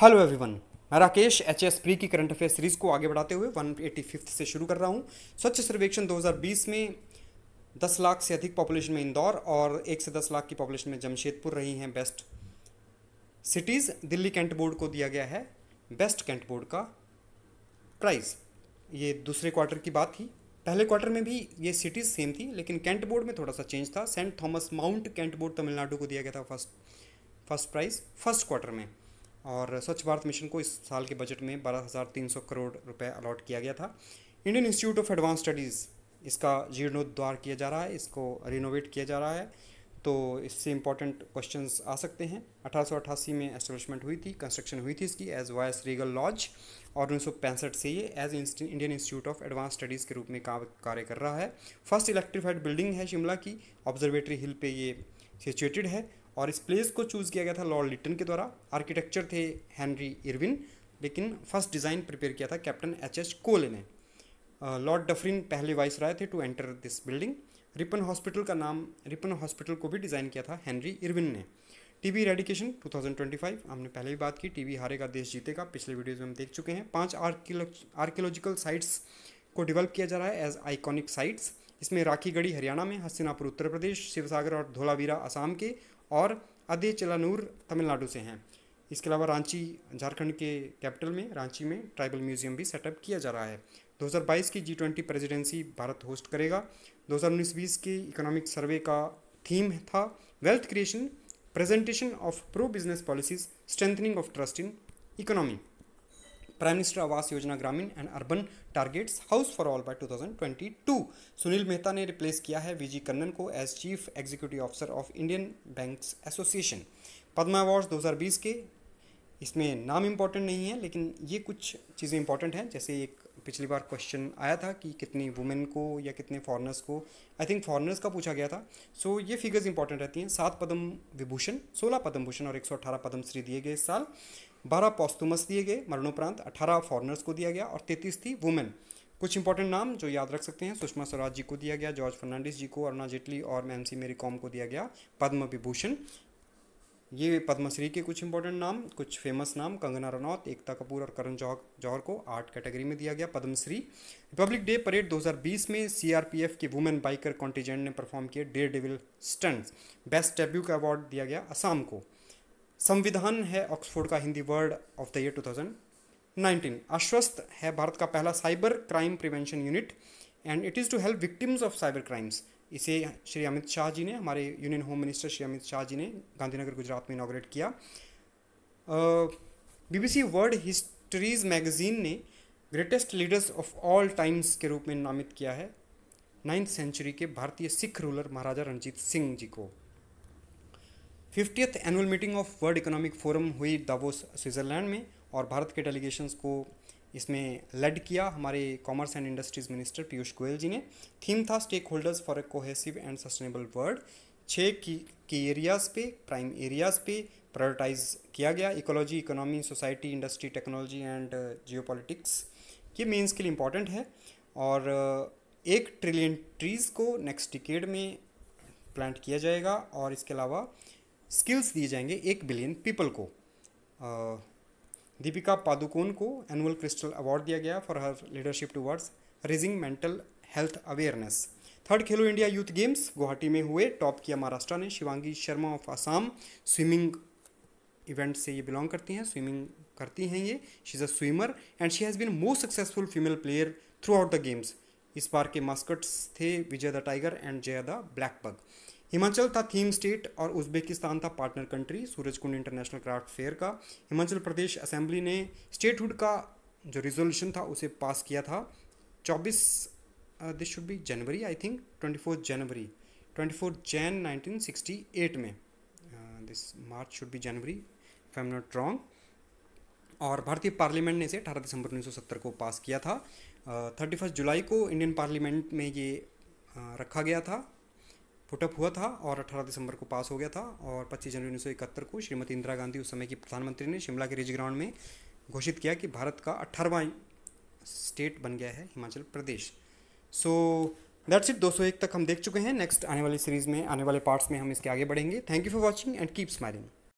hello everyone मैं Rakesh H S pre की current affair series को आगे बढ़ाते हुए वन एटी फिफ्थ से शुरू कर रहा हूँ स्वच्छ सर्वेक्षण 2020 में 10 लाख से अधिक पॉपुलेशन में इंदौर और 1 से 10 लाख की पॉपुलेशन में जमशेदपुर रही हैं best cities Delhi cantt board को दिया गया है बेस्ट कैंट बोर्ड का प्राइज़ ये दूसरे क्वार्टर की बात थी पहले क्वार्टर में भी ये सिटीज़ सेम थी लेकिन कैंट बोर्ड में थोड़ा सा चेंज था Saint Thomas Mount cantt board Tamil Nadu को दिया गया था first first prize first quarter में और स्वच्छ भारत मिशन को इस साल के बजट में बारह हज़ार तीन सौ करोड़ रुपए अलॉट किया गया था Indian Institute of Advance Studies इसका जीर्णोद्वार किया जा रहा है इसको रिनोवेट किया जा रहा है तो इससे इंपॉर्टेंट क्वेश्चन आ सकते हैं अठारह में एस्टेब्लिशमेंट हुई थी कंस्ट्रक्शन हुई थी इसकी एज वायस रीगल लॉज और उन्नीस से ये as Indian Institute of Advance Studies के रूप में काम कार्य कर रहा है फर्स्ट इलेक्ट्रीफाइड बिल्डिंग है शिमला की ऑब्जर्वेटरी हिल पे ये सिचुएटेड है और इस प्लेस को चूज़ किया गया था लॉर्ड लिटन के द्वारा आर्किटेक्चर थे हेनरी इरविन लेकिन फर्स्ट डिज़ाइन प्रिपेयर किया था कैप्टन एच एच कोले ने लॉर्ड uh, डफरिन पहले वाइस राय थे to enter this building Ripon hospital का नाम रिपन हॉस्पिटल को भी डिज़ाइन किया था हेनरी इरविन ने टीबी रेडिकेशन 2025 हमने पहले भी बात की टीबी हारेगा देश जीतेगा पिछले वीडियोज़ में हम देख चुके हैं पाँच आर्कियोलॉजिकल साइट्स को डेवलप किया जा रहा है as iconic sites Rakhi Rakhigarhi Haryana में हस्तिनापुर उत्तर प्रदेश शिवसागर और धोलावीरा आसाम के और अदे चलानूर तमिलनाडु से हैं इसके अलावा रांची झारखंड के कैपिटल में रांची में ट्राइबल म्यूजियम भी सेटअप किया जा रहा है 2022 की G twenty presidency Bharat host करेगा 2019-20 के इकोनॉमिक सर्वे का थीम था wealth creation presentation of pro business policies strengthening of trust in economy prime minister Awas Yojana Gramin and urban targets house for all by 2022 Sunil Mehta ने रिप्लेस किया है वीजी कन्नन को as chief executive officer of Indian banks association Padma award 2020 के इसमें नाम important नहीं है लेकिन ये कुछ चीज़ें इंपॉर्टेंट हैं जैसे एक पिछली बार क्वेश्चन आया था कि कितनी वुमेन को या कितने फॉरनर्स को आई थिंक फॉरनर्स का पूछा गया था सो so, ये फिगर्स इंपॉर्टेंट रहती हैं सात पद्म विभूषण सोलह पद्म भूषण और एक सौ अठारह पद्म श्री दिए गए इस साल बारह पॉस्तुमस दिए गए मरणोपरांत अठारह फॉरनर्स को दिया गया और तैतीस थी वुमेन कुछ इंपॉर्टेंट नाम जो याद रख सकते हैं सुषमा स्वराज जी को दिया गया जॉर्ज फर्नांडिस जी को अरुणा जेटली और मैम सी मेरी कॉम को दिया गया पद्म विभूषण ये पद्मश्री के कुछ इंपॉर्टेंट नाम कुछ फेमस नाम कंगना रनौत एकता कपूर और करण जौहर जौहर को आर्ट कैटेगरी में दिया गया पद्मश्री रिपब्लिक डे परेड 2020 में सीआरपीएफ के वुमेन बाइकर कॉन्टीजेंट ने परफॉर्म किए dare devil stunts best debut का अवार्ड दिया गया असम को संविधान है ऑक्सफोर्ड का Hindi word of the year 2019 आश्वस्त है भारत का पहला cyber crime prevention unit and it is to help victims of cyber crimes इसे श्री अमित शाह जी ने हमारे union home minister Shri Amit Shah ji ने गांधीनगर गुजरात में इनाग्रेट किया बीबीसी वर्ल्ड हिस्ट्रीज मैगजीन ने greatest leaders of all times के रूप में नामित किया है नाइन्थ सेंचुरी के भारतीय सिख रूलर महाराजा रणजीत सिंह जी को fiftieth annual meeting of World Economic Forum हुई दावोस स्विट्ज़रलैंड में और भारत के डेलीगेशंस को इसमें लेड किया हमारे commerce and industries minister Piyush Goyal ji ने थीम था stake holders for a cohesive and sustainable world छः की, की एरियाज़ पे प्राइम एरियाज़ पे प्रायोरिटाइज किया गया ecology economy society industry technology and geopolitics ये मेंस के लिए इम्पॉर्टेंट है और uh, एक ट्रिलियन ट्रीज़ को नेक्स्ट डिकेड में प्लांट किया जाएगा और इसके अलावा स्किल्स दिए जाएंगे एक बिलियन पीपल को दीपिका पादुकोण को एनुअल क्रिस्टल अवार्ड दिया गया for her leadership towards raising mental health awareness third Khelo India youth games Guwahati में हुए टॉप किया महाराष्ट्र ने Shivangi Sharma of Assam swimming event से ये बिलोंग करती हैं स्विमिंग करती हैं ये she is a swimmer and she has been most successful female player throughout the games इस बार के मास्कट्स थे Vijay the tiger and Jaya the black buck Himachal था थीम स्टेट और उज्बेकिस्तान था partner country Suraj Kund international craft fair का Himachal Pradesh assembly ने statehood का जो रिजोल्यूशन था उसे पास किया था 24 this should be January I think 24 January 24 Jan 1968 में this March should be January if I am not wrong और भारतीय पार्लियामेंट ने इसे 18 दिसंबर 1970 को पास किया था थर्टी uh, जुलाई को इंडियन पार्लियामेंट में ये uh, रखा गया था पुटअप हुआ था और 18 दिसंबर को पास हो गया था और 25 जनवरी उन्नीस को श्रीमती इंदिरा गांधी उस समय की प्रधानमंत्री ने शिमला के रिज ग्राउंड में घोषित किया कि भारत का अट्ठारहवा स्टेट बन गया है Himachal Pradesh so that's it 201 तक हम देख चुके हैं नेक्स्ट आने वाली सीरीज़ में आने वाले पार्ट्स में हम इसके आगे बढ़ेंगे thank you for watching and keep smiling